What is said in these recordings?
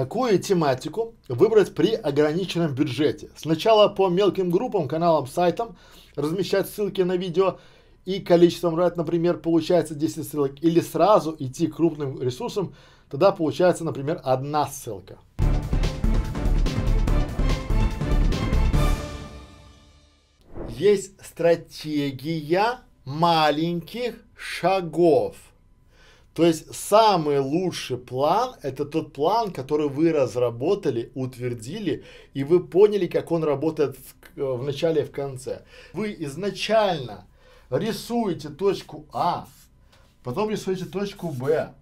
Какую тематику выбрать при ограниченном бюджете? Сначала по мелким группам, каналам, сайтам размещать ссылки на видео и количеством брать, например, получается 10 ссылок, или сразу идти к крупным ресурсам, тогда получается, например, одна ссылка. Есть стратегия маленьких шагов. То есть самый лучший план – это тот план, который вы разработали, утвердили, и вы поняли, как он работает в, э, в начале и в конце. Вы изначально рисуете точку А, потом рисуете точку Б,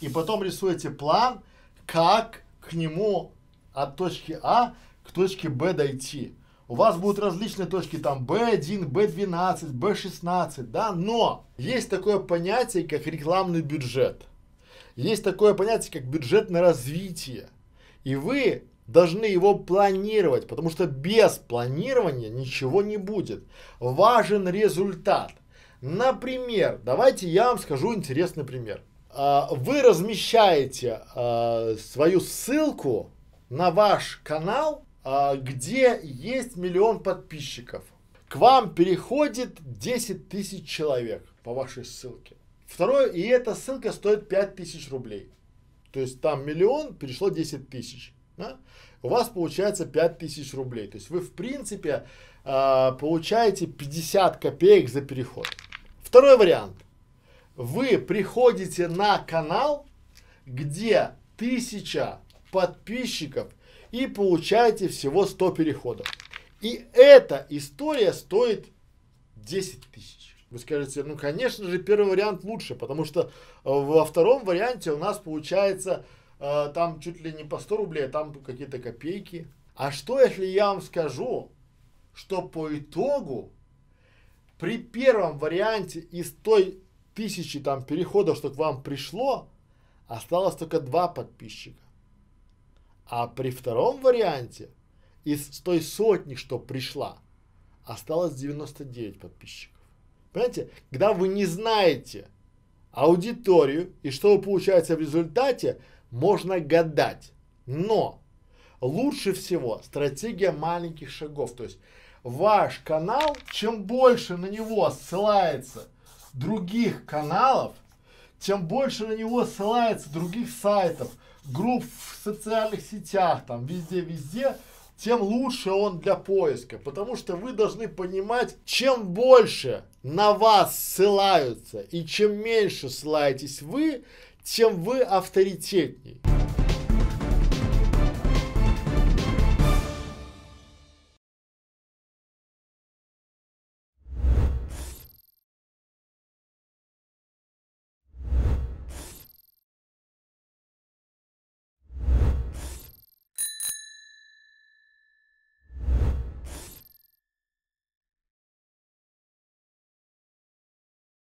и потом рисуете план, как к нему от точки А к точке Б дойти у вас будут различные точки, там B1, B12, B16, да, но есть такое понятие, как рекламный бюджет. Есть такое понятие, как бюджет на развитие. И вы должны его планировать, потому что без планирования ничего не будет. Важен результат. Например, давайте я вам скажу интересный пример. А, вы размещаете а, свою ссылку на ваш канал а, где есть миллион подписчиков, к вам переходит 10 тысяч человек по вашей ссылке. Второе, и эта ссылка стоит 5 тысяч рублей. То есть там миллион, перешло 10 тысяч. Да? У вас получается 5 тысяч рублей. То есть вы в принципе э, получаете 50 копеек за переход. Второй вариант. Вы приходите на канал, где тысяча подписчиков – и получаете всего 100 переходов. И эта история стоит 10 тысяч. Вы скажете, ну конечно же первый вариант лучше, потому что э, во втором варианте у нас получается э, там чуть ли не по 100 рублей, а там какие-то копейки. А что если я вам скажу, что по итогу при первом варианте из той тысячи там переходов, что к вам пришло, осталось только два подписчика. А при втором варианте из той сотни, что пришла, осталось 99 подписчиков. Понимаете, когда вы не знаете аудиторию и что получается в результате, можно гадать. Но лучше всего стратегия маленьких шагов. То есть ваш канал, чем больше на него ссылается других каналов, тем больше на него ссылается других сайтов, групп в социальных сетях, там везде-везде, тем лучше он для поиска, потому что вы должны понимать, чем больше на вас ссылаются и чем меньше ссылаетесь вы, тем вы авторитет